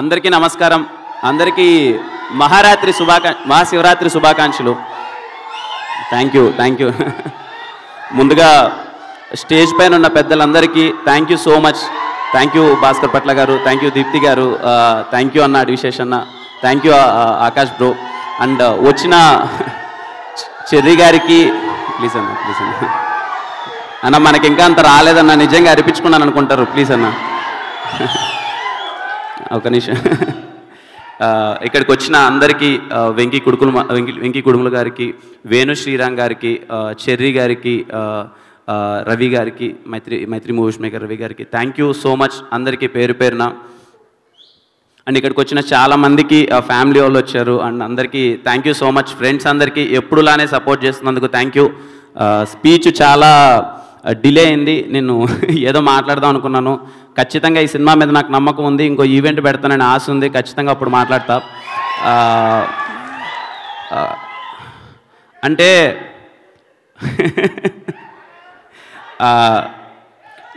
అందరికీ నమస్కారం అందరికీ మహారాత్రి శుభాకా మహాశివరాత్రి శుభాకాంక్షలు థ్యాంక్ యూ థ్యాంక్ యూ ముందుగా స్టేజ్ పైన ఉన్న పెద్దలందరికీ thank you so much thank you Bhaskar పట్ల గారు థ్యాంక్ యూ దీప్తి గారు థ్యాంక్ uh, యూ అన్న అడివిశేష్ అన్న thank you uh, uh, Akash bro and వచ్చిన చెర్రి గారికి ప్లీజ్ అన్న ప్లీజ్ అన్న అన్న మనకి ఇంకా అంత రాలేదన్న నిజంగా అరిపించుకున్నాను అనుకుంటారు ప్లీజ్ అన్న ఒక నిమిషం ఇక్కడికి వచ్చిన అందరికీ వెంకీ కుడుకుల వెంకి వెంకీ కుడుముల గారికి వేణు శ్రీరామ్ గారికి చెర్రి గారికి రవి గారికి మైత్రి మైత్రి మూవీస్ మేకర్ రవి గారికి థ్యాంక్ యూ సో మచ్ అందరికీ పేరు పేరున అండ్ ఇక్కడికి వచ్చిన చాలామందికి ఫ్యామిలీ వాళ్ళు వచ్చారు అండ్ అందరికీ thank you so much friends అందరికీ ఎప్పుడులానే సపోర్ట్ చేస్తున్నందుకు థ్యాంక్ యూ స్పీచ్ చాలా డిలే అయింది నేను ఏదో మాట్లాడదాం అనుకున్నాను ఖచ్చితంగా ఈ సినిమా మీద నాకు నమ్మకం ఉంది ఇంకో ఈవెంట్ పెడతానని ఆశ ఉంది ఖచ్చితంగా అప్పుడు మాట్లాడతా అంటే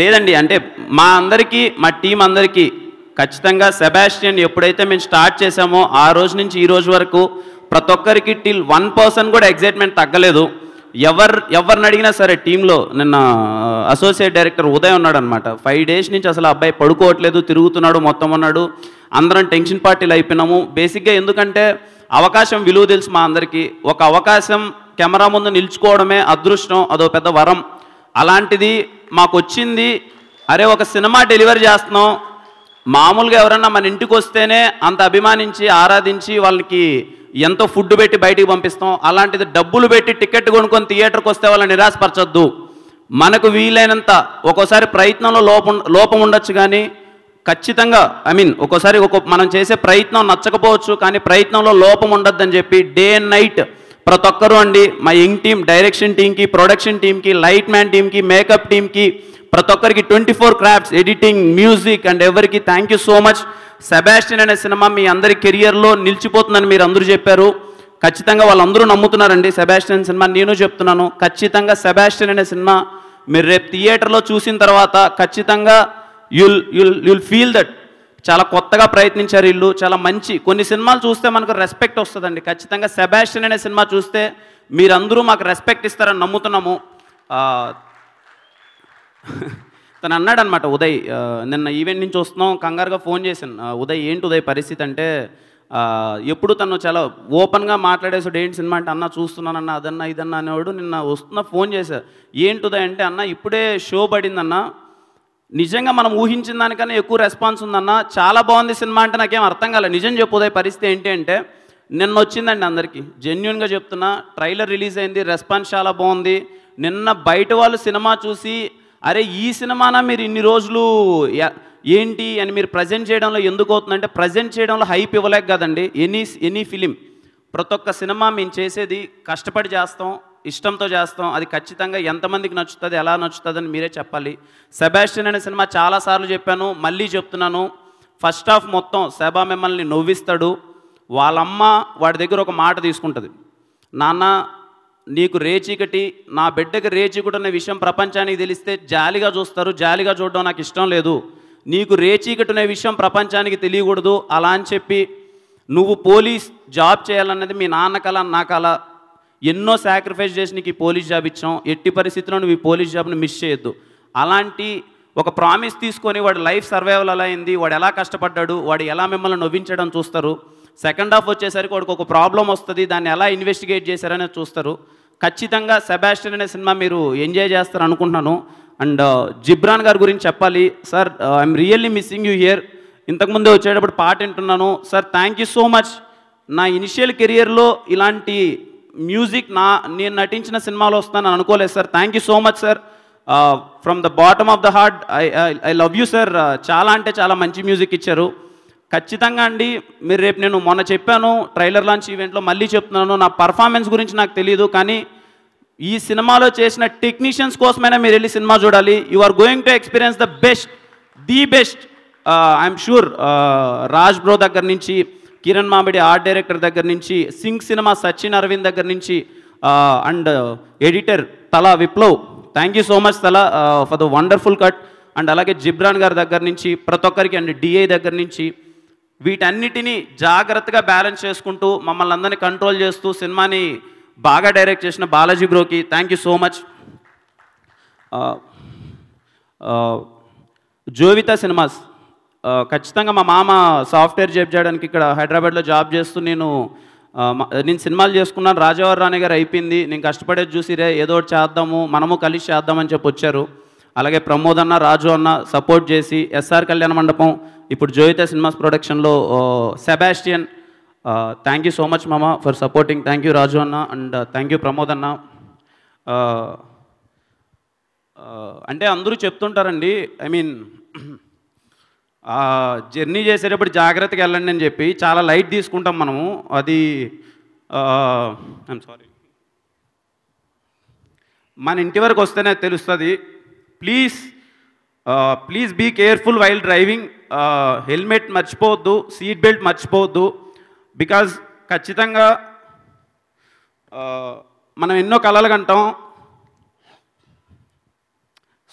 లేదండి అంటే మా అందరికీ మా టీం అందరికీ ఖచ్చితంగా సెబాస్టియన్ ఎప్పుడైతే మేము స్టార్ట్ చేశామో ఆ రోజు నుంచి ఈ రోజు వరకు ప్రతి ఒక్కరికి టిల్ వన్ పర్సన్ కూడా ఎగ్జైట్మెంట్ తగ్గలేదు ఎవరు ఎవరిని అడిగినా సరే టీంలో నిన్న అసోసియేట్ డైరెక్టర్ ఉన్నాడు ఉన్నాడనమాట ఫైవ్ డేస్ నుంచి అసలు అబ్బాయి పడుకోవట్లేదు తిరుగుతున్నాడు మొత్తం ఉన్నాడు అందరం టెన్షన్ పార్టీలు అయిపోయినాము బేసిక్గా ఎందుకంటే అవకాశం విలువ తెలుసు మా అందరికీ ఒక అవకాశం కెమెరా ముందు నిల్చుకోవడమే అదృష్టం అదో పెద్ద వరం అలాంటిది మాకు వచ్చింది అరే ఒక సినిమా డెలివరీ చేస్తున్నాం మామూలుగా ఎవరన్నా మన ఇంటికి వస్తేనే అంత అభిమానించి ఆరాధించి వాళ్ళకి ఎంతో ఫుడ్ పెట్టి బయటికి పంపిస్తాం అలాంటిది డబ్బులు పెట్టి టికెట్ కొనుక్కొని థియేటర్కి వస్తే వాళ్ళని నిరాశపరచొద్దు మనకు వీలైనంత ఒక్కోసారి ప్రయత్నంలో లోపం లోపం ఉండొచ్చు కానీ ఖచ్చితంగా ఐ మీన్ ఒక్కోసారి ఒక మనం చేసే ప్రయత్నం నచ్చకపోవచ్చు కానీ ప్రయత్నంలో లోపం అని చెప్పి డే అండ్ నైట్ ప్రతి ఒక్కరూ అండి మా ఇంగ్ టీం డైరెక్షన్ టీంకి ప్రొడక్షన్ టీంకి లైట్ మ్యాన్ టీంకి మేకప్ టీంకి ప్రతి ఒక్కరికి twenty four crafts editing music and ఎవరికి thank you so much Sebastian అనే సినిమా మీ అందరి కెరియర్లో నిలిచిపోతుందని మీరు అందరూ చెప్పారు ఖచ్చితంగా వాళ్ళందరూ నమ్ముతున్నారండి సెబాస్టిన్ సినిమా నేను చెప్తున్నాను ఖచ్చితంగా సెబాస్టిన్ అనే సినిమా మీరు రేపు థియేటర్లో చూసిన తర్వాత ఖచ్చితంగా you'll you'll you'll feel that చాలా కొత్తగా ప్రయత్నించారు వీళ్ళు చాలా మంచి కొన్ని సినిమాలు చూస్తే మనకు రెస్పెక్ట్ వస్తుందండి ఖచ్చితంగా సెబాస్టిన్ అనే సినిమా చూస్తే మీరందరూ మాకు రెస్పెక్ట్ ఇస్తారని నమ్ముతున్నాము తను అన్నాడనమాట ఉదయ్ నిన్న ఈవెంట్ నుంచి వస్తున్నాం కంగారుగా ఫోన్ చేశాను ఉదయ్ ఏంటి ఉదయ్ పరిస్థితి అంటే ఎప్పుడు తను చాలా ఓపెన్గా మాట్లాడేసాడు ఏంటి సినిమా అంటే అన్న అన్న అదన్నా ఇదన్నా అనేవాడు నిన్న వస్తున్న ఫోన్ చేశా ఉదయ్ అంటే అన్న ఇప్పుడే షో పడిందన్న నిజంగా మనం ఊహించిన దానికన్నా ఎక్కువ రెస్పాన్స్ ఉందన్న చాలా బాగుంది సినిమా అంటే నాకేం అర్థం కాలేదు నిజం ఉదయ్ పరిస్థితి ఏంటి అంటే నిన్న వచ్చిందండి అందరికీ జెన్యున్గా చెప్తున్నా ట్రైలర్ రిలీజ్ అయింది రెస్పాన్స్ చాలా బాగుంది నిన్న బయట వాళ్ళు సినిమా చూసి అరే ఈ సినిమానా మీరు ఇన్ని రోజులు ఏంటి అని మీరు ప్రజెంట్ చేయడంలో ఎందుకు అవుతుందంటే ప్రజెంట్ చేయడంలో హైప్ ఇవ్వలేక కదండి ఎనీ ఎనీ ఫిలిం ప్రతి ఒక్క సినిమా మేము చేసేది కష్టపడి చేస్తాం ఇష్టంతో చేస్తాం అది ఖచ్చితంగా ఎంతమందికి నచ్చుతుంది ఎలా నచ్చుతుంది అని మీరే చెప్పాలి సెబాస్టిన్ అనే సినిమా చాలాసార్లు చెప్పాను మళ్ళీ చెప్తున్నాను ఫస్ట్ హాఫ్ మొత్తం సెబా మిమ్మల్ని నవ్విస్తాడు వాళ్ళమ్మ వాడి దగ్గర ఒక మాట తీసుకుంటుంది నాన్న నీకు రేచీకటి నా బిడ్డకి రేచీకటి అనే విషయం ప్రపంచానికి తెలిస్తే జాలిగా చూస్తారు జాలిగా చూడడం నాకు ఇష్టం లేదు నీకు రేచీకటి అనే విషయం ప్రపంచానికి తెలియకూడదు అలా అని చెప్పి నువ్వు పోలీస్ జాబ్ చేయాలన్నది మీ నాన్న కళ నా కళ ఎన్నో సాక్రిఫైస్ చేసి నీకు ఈ పోలీస్ జాబ్ ఇచ్చాం ఎట్టి పరిస్థితిలో నువ్వు ఈ పోలీస్ జాబ్ని మిస్ చేయొద్దు అలాంటి ఒక ప్రామిస్ తీసుకొని వాడి లైఫ్ సర్వైవల్ అలా అయింది వాడు ఎలా కష్టపడ్డాడు వాడు ఎలా మిమ్మల్ని నవ్వించడం చూస్తారు సెకండ్ హాఫ్ వచ్చేసరికి వాడికి ఒక ప్రాబ్లం వస్తుంది దాన్ని ఎలా ఇన్వెస్టిగేట్ చేశారనే చూస్తారు ఖచ్చితంగా సెబాస్టిన్ అనే సినిమా మీరు ఎంజాయ్ చేస్తారు అనుకుంటున్నాను అండ్ uh, జిబ్రాన్ గారి గురించి చెప్పాలి sir I'm really missing you here ఇంతకుముందే వచ్చేటప్పుడు పాట వింటున్నాను sir thank you so much నా ఇనిషియల్ కెరియర్లో ఇలాంటి మ్యూజిక్ నా నేను నటించిన సినిమాలో వస్తానని అనుకోలేదు sir thank you so much sir from the bottom of the heart I I love you sir uh, చాలా అంటే చాలా మంచి మ్యూజిక్ ఇచ్చారు ఖచ్చితంగా అండి మీరు రేపు నేను మొన్న చెప్పాను ట్రైలర్ లాంచ్ ఈవెంట్లో మళ్ళీ చెప్తున్నాను నా పర్ఫార్మెన్స్ గురించి నాకు తెలియదు కానీ ఈ సినిమాలో చేసిన టెక్నీషియన్స్ కోసమైనా మీరు వెళ్ళి సినిమా చూడాలి you are going to experience the best the best I'm sure Raj bro దగ్గర నుంచి కిరణ్ మామిడి ఆర్ట్ డైరెక్టర్ దగ్గర నుంచి సింగ్ సినిమా సచిన్ అరవింద్ దగ్గర నుంచి అండ్ ఎడిటర్ తల Viplav thank you so much తల for the wonderful cut and అలాగే జిబ్రాన్ గారి దగ్గర నుంచి ప్రతి ఒక్కరికి అండ్ డిఐ దగ్గర నుంచి వీటన్నిటినీ జాగ్రత్తగా బ్యాలెన్స్ చేసుకుంటూ మమ్మల్ని అందరినీ కంట్రోల్ చేస్తూ సినిమాని బాగా డైరెక్ట్ చేసిన బాలాజీ బ్రోకి thank you so much Jovitha Cinemas ఖచ్చితంగా మా మామ సాఫ్ట్వేర్ జాబ్ చేయడానికి ఇక్కడ హైదరాబాద్లో జాబ్ చేస్తూ నేను నేను సినిమాలు చేసుకున్నాను రాజావారి రాణి గారు అయిపోయింది నేను కష్టపడేది చూసిరే ఏదో ఒకటి చేద్దాము మనము కలిసి చేద్దామని చెప్పి వచ్చారు అలాగే ప్రమోద్ అన్న రాజు అన్న సపోర్ట్ చేసి ఎస్ఆర్ కళ్యాణ మండపం ఇప్పుడు జోయిత సినిమాస్ ప్రొడక్షన్లో Sebastian thank you so much మామ for supporting thank you Raju అన్న అండ్ థ్యాంక్ యూ ప్రమోద్ అన్న అంటే అందరూ చెప్తుంటారండి ఐ మీన్ జర్నీ చేసేటప్పుడు జాగ్రత్తగా వెళ్ళండి అని చెప్పి చాలా లైట్ తీసుకుంటాం మనము అది ఐమ్ సారీ మన ఇంటి వరకు వస్తేనే తెలుస్తుంది please please be careful while driving helmet మర్చిపోవద్దు సీట్ బెల్ట్ మర్చిపోవద్దు బికాజ్ ఖచ్చితంగా uh, మనం ఎన్నో కళలు కంటాం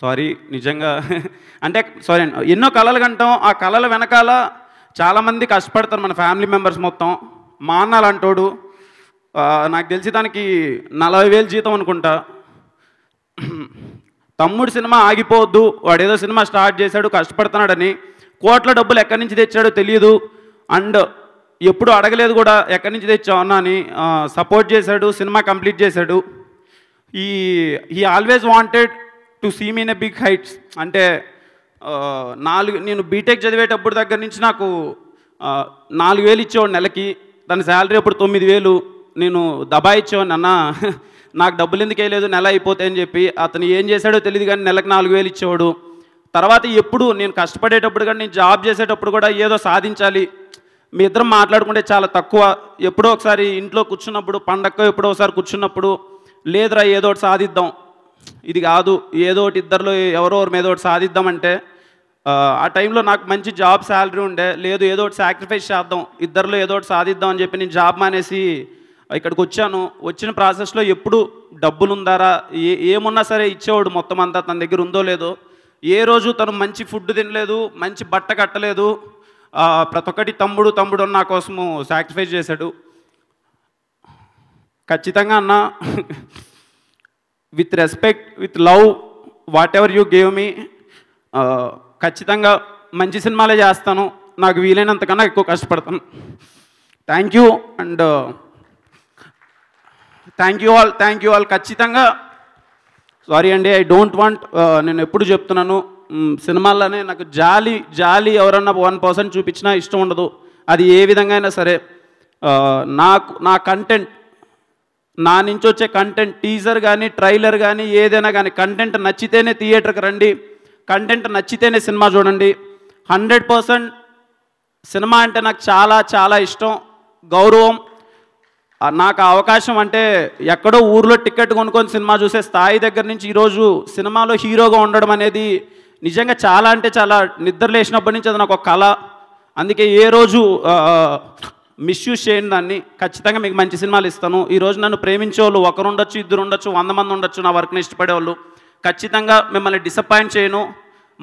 సారీ నిజంగా అంటే సారీ ఎన్నో కళలు కంటాం ఆ కళల వెనకాల చాలామంది కష్టపడతారు మన ఫ్యామిలీ మెంబర్స్ మొత్తం మా అన్న అలాంటోడు uh, నాకు తెలిసి దానికి నలభై వేలు జీతం అనుకుంటా తమ్ముడు సినిమా ఆగిపోవద్దు వాడేదో సినిమా స్టార్ట్ చేశాడు కష్టపడుతున్నాడని కోట్ల డబ్బులు ఎక్కడి నుంచి తెచ్చాడో తెలియదు అండ్ ఎప్పుడు అడగలేదు కూడా ఎక్కడి నుంచి తెచ్చావు అన్న అని సపోర్ట్ చేశాడు సినిమా కంప్లీట్ చేశాడు ఈ he always wanted to see me in a big heights అంటే నాలుగు నేను బీటెక్ చదివేటప్పుడు దగ్గర నుంచి నాకు నాలుగు వేలు ఇచ్చేవాడు నెలకి తన శాలరీ అప్పుడు తొమ్మిది వేలు నేను దబాయిచ్చాను అన్న నాకు డబ్బులు ఎందుకు వేయలేదు నెల అని చెప్పి అతను ఏం చేశాడో తెలియదు కానీ నెలకు నాలుగు వేలు ఇచ్చేవాడు తర్వాత ఎప్పుడు నేను కష్టపడేటప్పుడు కానీ నేను జాబ్ చేసేటప్పుడు కూడా ఏదో సాధించాలి మీ ఇద్దరం మాట్లాడుకుంటే చాలా తక్కువ ఎప్పుడో ఒకసారి ఇంట్లో కూర్చున్నప్పుడు పండక్క ఎప్పుడో ఒకసారి కూర్చున్నప్పుడు లేదురా ఏదో ఒకటి సాధిద్దాం ఇది కాదు ఏదో ఒకటి ఇద్దరిలో ఎవరో మీద ఒకటి సాధిద్దామంటే ఆ టైంలో నాకు మంచి జాబ్ శాలరీ ఉండే లేదు ఏదో ఒకటి సాక్రిఫైస్ చేద్దాం ఇద్దరిలో ఏదో ఒకటి సాధిద్దాం అని చెప్పి నేను జాబ్ మానేసి ఇక్కడికి వచ్చాను వచ్చిన ప్రాసెస్లో ఎప్పుడు డబ్బులు ఉందారా ఏ ఏమున్నా సరే ఇచ్చేవాడు మొత్తం అంతా తన దగ్గర ఉందో లేదో ఏ రోజు తను మంచి ఫుడ్ తినలేదు మంచి బట్ట కట్టలేదు ప్రతి ఒక్కటి తమ్ముడు తమ్ముడు నా కోసము సాక్రిఫైస్ చేశాడు ఖచ్చితంగా అన్న with respect with love whatever you gave me ఖచ్చితంగా మంచి సినిమాలే చేస్తాను నాకు వీలైనంతకన్నా ఎక్కువ కష్టపడతాను thank you and thank you all thank you all ఖచ్చితంగా సారీ అండి ఐ డోంట్ వాంట్ నేను ఎప్పుడు చెప్తున్నాను సినిమాల్లోనే నాకు జాలి జాలి ఎవరన్నా వన్ పర్సెంట్ చూపించినా ఇష్టం ఉండదు అది ఏ విధంగా అయినా సరే నాకు నా కంటెంట్ నా నుంచి వచ్చే కంటెంట్ టీజర్ కానీ ట్రైలర్ కానీ ఏదైనా కానీ కంటెంట్ నచ్చితేనే థియేటర్కి రండి కంటెంట్ నచ్చితేనే సినిమా చూడండి హండ్రెడ్ పర్సెంట్ సినిమా అంటే నాకు చాలా చాలా ఇష్టం గౌరవం నాకు అవకాశం అంటే ఎక్కడో ఊర్లో టికెట్ కొనుక్కొని సినిమా చూసే స్థాయి దగ్గర నుంచి ఈరోజు సినిమాలో హీరోగా ఉండడం అనేది నిజంగా చాలా అంటే చాలా నిద్ర లేచినప్పటి నుంచి అది నాకు ఒక కళ అందుకే ఏ రోజు మిస్యూజ్ చేయండి దాన్ని ఖచ్చితంగా మీకు మంచి సినిమాలు ఇస్తాను ఈరోజు నన్ను ప్రేమించే వాళ్ళు ఒకరు ఉండొచ్చు ఇద్దరు ఉండొచ్చు వంద మంది ఉండొచ్చు నా వర్క్ని ఇష్టపడేవాళ్ళు ఖచ్చితంగా మిమ్మల్ని డిసప్పాయింట్ చేయను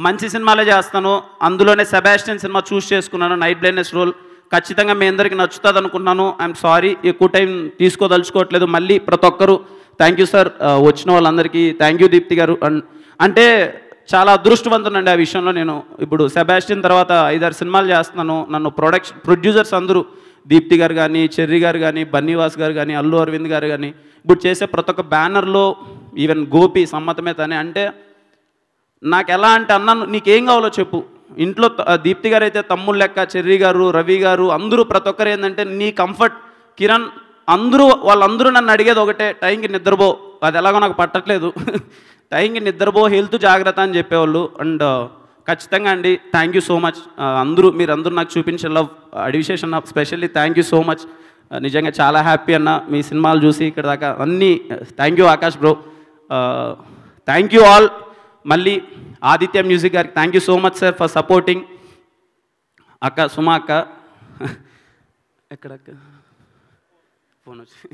మంచి సినిమాలే చేస్తాను అందులోనే సెబాస్టియన్ సినిమా చూస్ చేసుకున్నాను నైట్ బ్లైనెస్ రోల్ ఖచ్చితంగా మీ అందరికీ నచ్చుతుంది అనుకున్నాను ఐఎమ్ సారీ ఎక్కువ టైం తీసుకోదలుచుకోవట్లేదు మళ్ళీ ప్రతి ఒక్కరు థ్యాంక్ యూ సార్ వచ్చిన వాళ్ళందరికీ థ్యాంక్ యూ దీప్తి గారు అంటే చాలా అదృష్టవంతునండి ఆ విషయంలో నేను ఇప్పుడు సెబాస్టిన్ తర్వాత ఐదారు సినిమాలు చేస్తున్నాను నన్ను ప్రొడక్షన్ ప్రొడ్యూసర్స్ అందరూ దీప్తి గారు కానీ చెర్రి గారు కానీ బన్నీవాస్ గారు కానీ అల్లు అరవింద్ గారు కానీ ఇప్పుడు చేసే ప్రతి ఒక్క బ్యానర్లో ఈవెన్ గోపి సమ్మతమే తనే అంటే నాకు ఎలా అంటే అన్నాను నీకేం కావాలో చెప్పు ఇంట్లో దీప్తి గారు అయితే తమ్ముళ్ళు లెక్క చెర్రి గారు రవి గారు అందరూ ప్రతి ఒక్కరు ఏంటంటే నీ కంఫర్ట్ కిరణ్ అందరూ వాళ్ళందరూ నన్ను అడిగేది ఒకటే టైంకి నిద్రపో అది ఎలాగో నాకు పట్టట్లేదు టైంకి నిద్రపో హెల్త్ జాగ్రత్త అని చెప్పేవాళ్ళు అండ్ ఖచ్చితంగా అండి థ్యాంక్ యూ సో మచ్ అందరూ మీరందరూ నాకు చూపించే లవ్ అడివిషేషన్ అన్న specially thank you so much నిజంగా చాలా హ్యాపీ అన్న మీ సినిమాలు చూసి ఇక్కడ దాకా అన్నీ thank you Aakash bro thank you all మళ్ళీ ఆదిత్య మ్యూజిక్ గారికి thank you so much sir for supporting అక్క సుమా అక్క ఎక్కడక్క ఫోన్ వచ్చి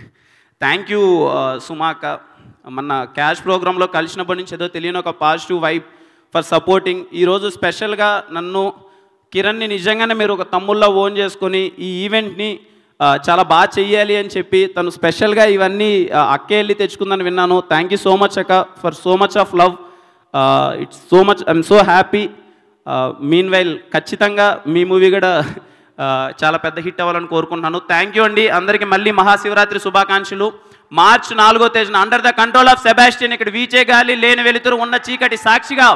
థ్యాంక్ యూ uh, సుమా అక్క మన క్యాష్ ప్రోగ్రాంలో కలిసినప్పటి నుంచి ఏదో తెలియని ఒక పాజిటివ్ వైబ్ ఫర్ సపోర్టింగ్ ఈరోజు స్పెషల్గా నన్ను కిరణ్ని నిజంగానే మీరు ఒక తమ్ముల్లో ఓన్ చేసుకొని ఈ ఈవెంట్ని uh, చాలా బాగా చెయ్యాలి అని చెప్పి తను స్పెషల్గా ఇవన్నీ uh, అక్కే వెళ్ళి తెచ్చుకుందని విన్నాను థ్యాంక్ యూ సో మచ్ అక్క for so much of love it's so much I'm so happy meanwhile ఖచ్చితంగా మీ మూవీ కూడా చాలా పెద్ద హిట్ అవ్వాలని కోరుకుంటున్నాను థ్యాంక్ యూ అండి అందరికీ మళ్ళీ మహాశివరాత్రి శుభాకాంక్షలు మార్చ్ నాలుగో తేదీన under the control of Sebastian ఇక్కడ వీచే గాలి లేని వెలుతురు ఉన్న చీకటి సాక్షిగా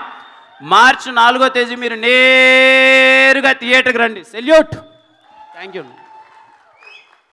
మార్చ్ నాలుగో తేదీ మీరు నేరుగా థియేటర్కి రండి సెల్యూట్ థ్యాంక్ యూ